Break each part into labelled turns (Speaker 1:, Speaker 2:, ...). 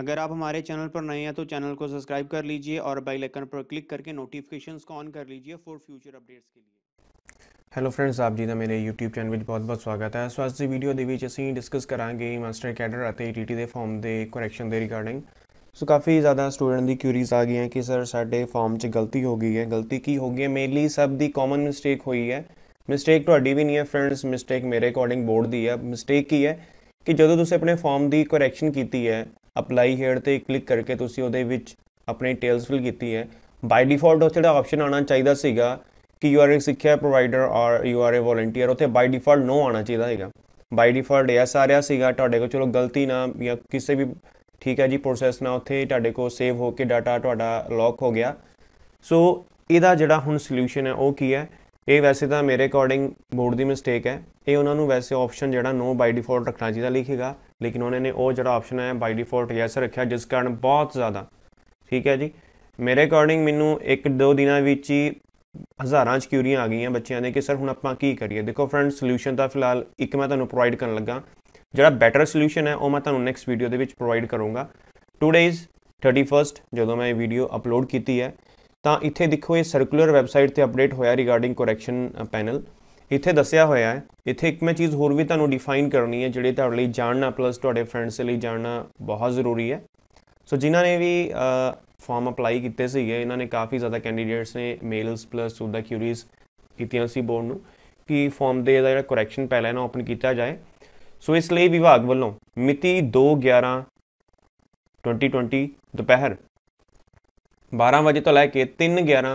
Speaker 1: अगर आप हमारे चैनल पर नए हैं तो चैनल को सब्सक्राइब कर लीजिए और बेल आइकन पर क्लिक करके नोटिफिकेशंस को ऑन कर लीजिए फॉर फ्यूचर अपडेट्स के लिए ਹੈਲੋ ਫਰੈਂਡਸ ਆਪ ਜੀ ਦਾ ਮੇਰੇ YouTube ਚੈਨਲ ਵਿੱਚ ਬਹੁਤ-ਬਹੁਤ ਸਵਾਗਤ ਹੈ ਸੋ ਅੱਜ ਦੀ ਵੀਡੀਓ ਦੇ ਵਿੱਚ ਅਸੀਂ ਡਿਸਕਸ ਕਰਾਂਗੇ ਮਾਸਟਰ ਕੈਡਰ ਅਤੇ TT ਦੇ ਫਾਰਮ ਦੇ ਕਰੈਕਸ਼ਨ ਦੇ ਰਿਗਾਰਡਿੰਗ ਸੋ ਕਾਫੀ ਜ਼ਿਆਦਾ ਸਟੂਡੈਂਟ ਦੀ ਕਿਊਰੀਜ਼ ਆ ਗਈਆਂ ਕਿ ਸਰ ਸਾਡੇ ਫਾਰਮ 'ਚ ਗਲਤੀ ਹੋ ਗਈ ਹੈ ਗਲਤੀ ਕੀ ਹੋ ਗਈ ਹੈ ਮੇਨਲੀ ਸਭ ਦੀ ਕਾਮਨ ਮਿਸਟੇਕ ਹੋਈ ਹੈ ਮਿਸਟੇਕ ਤੁਹਾਡੀ ਵੀ ਨਹੀਂ ਹੈ ਫਰੈਂਡਸ ਮਿਸਟੇਕ ਮੇਰੇ ਅਕੋਰਡਿੰਗ ਬੋਰਡ ਦੀ ਹੈ ਮਿਸਟੇਕ ਕੀ ਹੈ ਕਿ ਜਦੋਂ ਤੁਸੀਂ ਆਪਣੇ ਫਾਰਮ ਦੀ ਕਰੈਕਸ਼ਨ ਕੀਤੀ ਹੈ ਅਪਲਾਈ ਹੇਅਰ ਤੇ ਕਲਿੱਕ ਕਰਕੇ ਤੁਸੀਂ ਉਹਦੇ ਵਿੱਚ ਆਪਣੇ ਡਿਟੇਲਸ ਫਿਲ ਕੀਤੀ ਹੈ ਬਾਈ ਡਿਫਾਲਟ ਉਹ ਜਿਹੜਾ ਆਪਸ਼ਨ ਆਣਾ ਚਾਹੀਦਾ ਸੀਗਾ ਕਿ ਯੂ ਆਰ ਅ ਸਿੱਖਿਆ ਪ੍ਰੋਵਾਈਡਰ ਔਰ ਯੂ ਆਰ ਅ ਵੋਲੰਟੀਅਰ ਉਹਤੇ ਬਾਈ ਡਿਫਾਲਟ ਨੋ ਆਣਾ ਚਾਹੀਦਾ ਹੈਗਾ ਬਾਈ ਡਿਫਾਲਟ ਇਹ ਸਾਰਿਆ ਸੀਗਾ ਤੁਹਾਡੇ ਕੋਲ ਚਲੋ ਗਲਤੀ ਨਾ ਜਾਂ ਕਿਸੇ ਵੀ ਠੀਕ ਹੈ ਜੀ ਪ੍ਰੋਸੈਸ ਨਾ ਉੱਥੇ ਤੁਹਾਡੇ ਕੋਲ ਸੇਵ ਹੋ ਕੇ ਡਾਟਾ ਤੁਹਾਡਾ ਲੌਕ ਹੋ ਗਿਆ ਸੋ ਇਹਦਾ ਜਿਹੜਾ ਹੁਣ ਸੋਲੂਸ਼ਨ ਹੈ ਉਹ ਕੀ ਹੈ ਇਹ ਵੈਸੇ ਤਾਂ ਮੇਰੇ ਅਕੋਰਡਿੰਗ ਬੋਰਡ ਦੀ ਮਿਸਟੇਕ ਹੈ ਇਹ ਉਹਨਾਂ ਨੂੰ ਵੈਸੇ ਆਪਸ਼ਨ ਜਿਹੜਾ ਨੋ ਬਾਈ ਡਿਫਾਲਟ ਰੱਖਣਾ ਚਾਹੀਦਾ ਲਿਖੇਗਾ ਲੇਕਿਨ ਉਹਨਾਂ ਨੇ ਉਹ ਜਿਹੜਾ ਆਪਸ਼ਨ ਹੈ ਬਾਈ ਡਿਫਾਲਟ ਯੈਸ ਰੱਖਿਆ ਜਿਸ ਕਾਰਨ ਬਹੁਤ ਜ਼ਿਆਦਾ ਠੀਕ ਹੈ ਜੀ ਮੇਰੇ ਅਕੋਰਡਿੰਗ ਮੈਨੂੰ ਇੱਕ ਦੋ ਦਿਨਾਂ ਵਿੱਚ ਹੀ ਹਜ਼ਾਰਾਂ ਚ ਕਿਊਰੀਆਂ ਆ ਗਈਆਂ ਬੱਚਿਆਂ ਦੇ ਕਿ ਸਰ ਹੁਣ ਆਪਾਂ ਕੀ ਕਰੀਏ ਦੇਖੋ ਫਰੈਂਡ ਸੋਲੂਸ਼ਨ ਤਾਂ ਫਿਲਹਾਲ ਇੱਕ ਮੈਂ ਤੁਹਾਨੂੰ ਪ੍ਰੋਵਾਈਡ ਕਰਨ ਲੱਗਾ ਜਿਹੜਾ ਬੈਟਰ ਸੋਲੂਸ਼ਨ ਹੈ ਉਹ ਮੈਂ ਤੁਹਾਨੂੰ ਨੈਕਸਟ ਵੀਡੀਓ ਦੇ ਵਿੱਚ ਪ੍ਰੋਵਾਈਡ ਕਰੂੰਗਾ ਟੂ ਡੇਜ਼ 31st ਜਦੋਂ ਮੈਂ ਇਹ ਵੀਡੀਓ ਅਪਲੋਡ ਕੀਤੀ ਹੈ ਤਾਂ ਇੱਥੇ ਦੇਖੋ ਇਹ ਸਰਕੂਲਰ ਵੈਬਸਾਈਟ ਤੇ ਅਪਡੇਟ ਹੋਇਆ ਰਿਗਾਰਡਿੰਗ ਕਰੈਕਸ਼ਨ ਪੈਨਲ ਇੱਥੇ ਦੱਸਿਆ ਹੋਇਆ ਹੈ ਇੱਥੇ ਇੱਕ ਮੈਂ ਚੀਜ਼ ਹੋਰ ਵੀ ਤੁਹਾਨੂੰ ਡਿਫਾਈਨ ਕਰਨੀ ਹੈ ਜਿਹੜੇ ਤੁਹਾਡੇ ਲਈ ਜਾਣਨਾ ਪਲੱਸ ਤੁਹਾਡੇ ਫਰੈਂਡਸ ਲਈ ਜਾਣਨਾ ਬਹੁਤ ਜ਼ਰੂਰੀ ਹੈ ਸੋ ਜਿਨ੍ਹਾਂ ਨੇ ਵੀ ਫਾਰਮ ਅਪਲਾਈ ਕੀਤੇ ਸੀਗੇ ਇਹਨਾਂ ਨੇ ਕਾਫੀ ਜ਼ਿਆਦਾ ਕੈਂਡੀਡੇਟਸ ਨੇ ਮੇਲਸ ਪਲੱਸ ਉਹਦਾ ਕਿਊਰੀਜ਼ ਕੀਤੀਆਂ ਸੀ ਬੋਰਡ ਨੂੰ ਕਿ ਫਾਰਮ ਦੇ ਦਾ ਜਿਹੜਾ ਕਰੈਕਸ਼ਨ ਪਹਿਲਾਂ ਨਾ ਓਪਨ ਕੀਤਾ ਜਾਏ ਸੋ ਇਸ ਲਈ ਵਿਭਾਗ ਵੱਲੋਂ ਮਿਤੀ 2/11/2020 ਦੁਪਹਿਰ 12 ਵਜੇ ਤੋਂ ਲੈ ਕੇ 3 11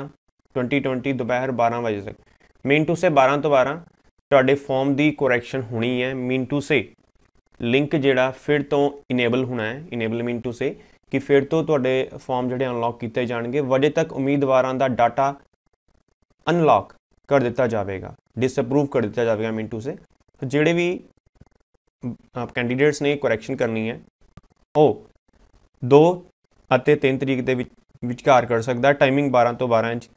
Speaker 1: 2020 ਦੁਪਹਿਰ 12 ਵਜੇ ਤੱਕ ਮੀਨ ਟੂ ਸੇ 12 ਤੋਂ 12 ਤੁਹਾਡੇ ਫਾਰਮ ਦੀ ਕਰੈਕਸ਼ਨ ਹੋਣੀ ਹੈ ਮੀਨ ਟੂ ਸੇ ਲਿੰਕ ਜਿਹੜਾ ਫਿਰ ਤੋਂ ਇਨੇਬਲ ਹੋਣਾ ਹੈ ਇਨੇਬਲ ਮੀਨ ਟੂ ਸੇ ਕਿ ਫਿਰ ਤੋਂ ਤੁਹਾਡੇ ਫਾਰਮ ਜਿਹੜੇ ਅਨਲੌਕ ਕੀਤੇ ਜਾਣਗੇ ਵਜੇ ਤੱਕ ਉਮੀਦਵਾਰਾਂ ਦਾ ਡਾਟਾ ਅਨਲੌਕ ਕਰ ਦਿੱਤਾ ਜਾਵੇਗਾ ਡਿਸਅਪਰੂਵ ਕਰ ਦਿੱਤਾ ਜਾਵੇਗਾ ਮੀਨ ਟੂ ਸੇ ਜਿਹੜੇ ਵੀ ਆਪ ਕੈਂਡੀਡੇਟਸ ਨੇ ਕਰੈਕਸ਼ਨ ਕਰਨੀ ਹੈ ਉਹ 2 ਅਤੇ 3 ਤਰੀਕ ਦੇ ਵਿੱਚ ਵਿਚਕਾਰ ਕਰ ਸਕਦਾ ਟਾਈਮਿੰਗ 12 ਤੋਂ 12 ਇੰਚ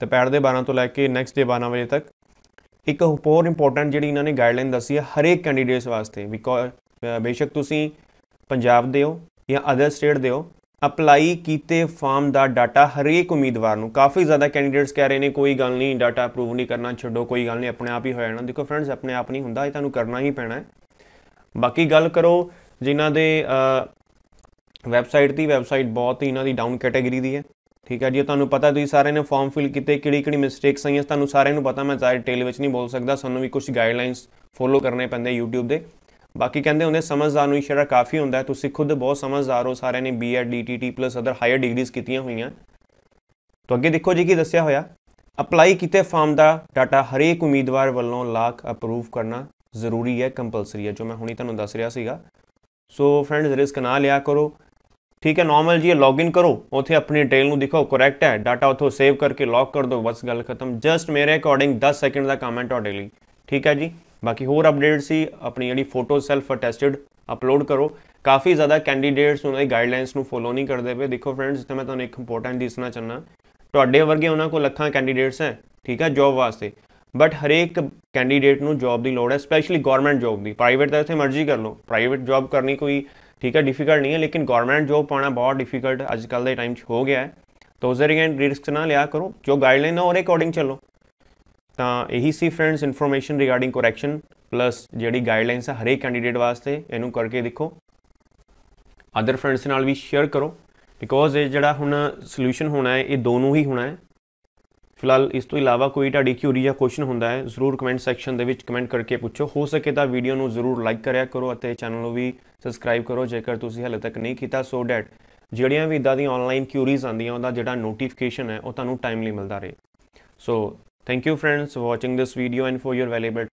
Speaker 1: ਦੁਪਹਿਰ ਦੇ 12 ਤੋਂ ਲੈ ਕੇ ਨੈਕਸਟ ਡੇ 12 ਵਜੇ ਤੱਕ ਇੱਕ ਹੋਰ ਇੰਪੋਰਟੈਂਟ ਜਿਹੜੀ ਇਹਨਾਂ ਨੇ ਗਾਈਡਲਾਈਨ ਦੱਸੀ ਹੈ ਹਰੇਕ ਕੈਂਡੀਡੇਟਸ ਵਾਸਤੇ ਬਿਕੋਜ਼ ਬੇਸ਼ੱਕ ਤੁਸੀਂ ਪੰਜਾਬ ਦੇ ਹੋ ਜਾਂ ਅਦਰ ਸਟੇਟ ਦੇ ਹੋ ਅਪਲਾਈ ਕੀਤੇ ਫਾਰਮ ਦਾ ਡਾਟਾ ਹਰੇਕ ਉਮੀਦਵਾਰ ਨੂੰ ਕਾਫੀ ਜ਼ਿਆਦਾ ਕੈਂਡੀਡੇਟਸ ਕਹਿ ਰਹੇ ਨੇ ਕੋਈ ਗੱਲ ਨਹੀਂ ਡਾਟਾ ਅਪਰੂਵ ਨਹੀਂ ਕਰਨਾ ਛੱਡੋ ਕੋਈ ਗੱਲ ਨਹੀਂ ਆਪਣੇ ਆਪ ਹੀ ਹੋ ਜਾਣਾ ਦੇਖੋ ਫਰੈਂਡਸ ਆਪਣੇ ਆਪ ਨਹੀਂ ਹੁੰਦਾ ਇਹ ਤੁਹਾਨੂੰ ਕਰਨਾ ਹੀ ਪੈਣਾ ਹੈ ਬਾਕੀ ਗੱਲ ਕਰੋ ਜਿਨ੍ਹਾਂ ਦੇ ਵੈਬਸਾਈਟ ਦੀ ਵੈਬਸਾਈਟ ਬਹੁਤ ਹੀ ਇਹਨਾਂ ਦੀ ਡਾਊਨ ਕੈਟਾਗਰੀ ਦੀ ਹੈ ਠੀਕ ਹੈ ਜੀ ਤੁਹਾਨੂੰ ਪਤਾ ਤੁਸੀਂ ਸਾਰਿਆਂ ਨੇ ਫਾਰਮ ਫਿਲ ਕੀਤੇ ਕਿਹੜੀ ਕਿਹੜੀ ਮਿਸਟੇਕਸ ਆਈਆਂ ਤੁਹਾਨੂੰ ਸਾਰਿਆਂ ਨੂੰ ਪਤਾ ਮੈਂ ਜ਼ਿਆਦਾ ਡਿਟੇਲ ਵਿੱਚ ਨਹੀਂ ਬੋਲ ਸਕਦਾ ਸਾਨੂੰ ਵੀ ਕੁਝ ਗਾਈਡਲਾਈਨਸ ਫੋਲੋ ਕਰਨੇ ਪੈਂਦੇ YouTube ਦੇ ਬਾਕੀ ਕਹਿੰਦੇ ਹੁੰਦੇ ਸਮਝਦਾਰ ਨੂੰ ਇਸ਼ਾਰਾ ਕਾਫੀ ਹੁੰਦਾ ਤੁਸੀਂ ਖੁਦ ਬਹੁਤ ਸਮਝਦਾਰ ਹੋ ਸਾਰਿਆਂ ਨੇ BA DTT plus other higher degrees ਕੀਤੀਆਂ ਹੋਈਆਂ ਤਾਂ ਅੱਗੇ ਦੇਖੋ ਜੀ ਕੀ ਦੱਸਿਆ ਹੋਇਆ ਅਪਲਾਈ ਕੀਤੇ ਫਾਰਮ ਦਾ ਡਾਟਾ ਹਰੇਕ ਉਮੀਦਵਾਰ ਵੱਲੋਂ ਲਾਕ ਅਪਰੂਵ ਕਰਨਾ ਜ਼ਰੂਰੀ ਹੈ ਕੰਪਲਸਰੀ ਹੈ ਜੋ ਮੈਂ ਹੁਣੇ ਤੁਹਾਨੂੰ ਦੱਸ ਰਿਹਾ ਸੀਗਾ ਸੋ ਫਰੈਂਡਸ ਰਿਸਕ ਨਾ ਲਿਆ ਕਰੋ ਠੀਕ ਹੈ ਨਾਰਮਲ ਜੀ ਲੌਗ ਲੌਗਇਨ ਕਰੋ ਉਥੇ ਆਪਣੀ ਡਿਟੇਲ ਨੂੰ ਦਿਖਾਓ ਕਰੈਕਟ ਹੈ ਡਾਟਾ ਉਥੋਂ ਸੇਵ ਕਰਕੇ ਲੌਕ ਕਰ ਦਿਓ ਬਸ ਗੱਲ ਖਤਮ ਜਸਟ ਮੇਰੇ ਅਕੋਰਡਿੰਗ 10 ਸੈਕਿੰਡ ਦਾ ਕਮੈਂਟ ਤੁਹਾਡੇ ਲਈ ਠੀਕ ਹੈ ਜੀ ਬਾਕੀ ਹੋਰ ਅਪਡੇਟ ਸੀ ਆਪਣੀ ਜਿਹੜੀ ਫੋਟੋ ਸੈਲਫ ਅਟੈਸਟਡ ਅਪਲੋਡ ਕਰੋ ਕਾਫੀ ਜ਼ਿਆਦਾ ਕੈਂਡੀਡੇਟਸ ਉਹਨਾਂ ਦੀ ਗਾਈਡਲਾਈਨਸ ਨੂੰ ਫੋਲੋ ਨਹੀਂ ਕਰਦੇ ਪਏ ਦੇਖੋ ਫਰੈਂਡਸ ਤੇ ਮੈਂ ਤੁਹਾਨੂੰ ਇੱਕ ਇੰਪੋਰਟੈਂਟ ਦੱਸਣਾ ਚਾਹਨਾ ਤੁਹਾਡੇ ਵਰਗੇ ਉਹਨਾਂ ਕੋ ਲੱਖਾਂ ਕੈਂਡੀਡੇਟਸ ਹੈ ਠੀਕ ਹੈ ਜੌਬ ਵਾਸਤੇ ਬਟ ਹਰੇਕ ਕੈਂਡੀਡੇਟ ਨੂੰ ਜੌਬ ਦੀ ਲੋੜ ਹੈ ਸਪੈਸ਼ਲੀ ਗਵਰਨਮੈਂਟ ਜੌਬ ਦੀ ਪ੍ਰਾਈਵੇਟ ਦਾ ਇੱਥੇ ਮਰਜ਼ੀ ਕਰ ਲਓ ਪ੍ਰਾਈਵੇਟ ਜੌਬ ਕਰਨੀ ਕੋਈ ਠੀਕ ਹੈ ਡਿਫਿਕਲਟ ਨਹੀਂ ਹੈ ਲੇਕਿਨ ਗਵਰਨਮੈਂਟ ਜੋਬ ਪਾਣਾ ਬਹੁਤ ਡਿਫਿਕਲਟ ਅੱਜ ਕੱਲ ਦੇ ਟਾਈਮ 'ਚ ਹੋ ਗਿਆ ਹੈ ਤਾਂ ਉਸਦੇ ਰਿਗਾਰਡਿੰਗ ਰਿਸਕ ਨਾ ਲਿਆ ਕਰੋ ਜੋ ਗਾਈਡਲਾਈਨ ਹੈ ਅਕੋਰਡਿੰਗ ਚੱਲੋ ਤਾਂ ਇਹੀ ਸੀ friends information regarding correction plus ਜਿਹੜੀ ਗਾਈਡਲਾਈਨਸ ਹੈ ਹਰੇਕ ਕੈਂਡੀਡੇਟ ਵਾਸਤੇ ਇਹਨੂੰ ਕਰਕੇ ਦੇਖੋ ਅਦਰ ਫਰੈਂਡਸ ਨਾਲ ਵੀ ਸ਼ੇਅਰ ਕਰੋ ਬਿਕੋਜ਼ ਇਹ ਜਿਹੜਾ ਹੁਣ ਸੋਲੂਸ਼ਨ ਹੋਣਾ ਹੈ ਇਹ ਦੋਨੋਂ ਹੀ ਹੋਣਾ ਹੈ ਫਿਲਹਾਲ ਇਸ ਤੋਂ ਇਲਾਵਾ ਕੋਈ ਤੁਹਾਡੀ ਕਿਊਰੀ ਜਾਂ ਕੁਐਸਚਨ ਹੁੰਦਾ ਹੈ ਜ਼ਰੂਰ ਕਮੈਂਟ ਸੈਕਸ਼ਨ ਦੇ ਵਿੱਚ ਕਮੈਂਟ ਕਰਕੇ ਪੁੱਛੋ ਹੋ ਸਕੇ ਤਾਂ ਵੀਡੀਓ ਨੂੰ ਜ਼ਰੂਰ ਲਾਈਕ ਕਰਿਆ ਕਰੋ ਅਤੇ ਚੈਨਲ ਨੂੰ ਵੀ ਸਬਸਕ੍ਰਾਈਬ ਕਰੋ ਜੇਕਰ ਤੁਸੀਂ ਹਾਲੇ ਤੱਕ ਨਹੀਂ ਕੀਤਾ ਸੋ ਡੈਟ ਜਿਹੜੀਆਂ ਵੀ ਇਦਾਂ ਦੀਆਂ ਆਨਲਾਈਨ ਕਿਊਰੀਜ਼ ਆਉਂਦੀਆਂ ਉਹਦਾ ਜਿਹੜਾ ਨੋਟੀਫਿਕੇਸ਼ਨ ਹੈ ਉਹ ਤੁਹਾਨੂੰ ਟਾਈਮਲੀ ਮਿਲਦਾ ਰਹੇ so thank you friends watching this video and for your valuable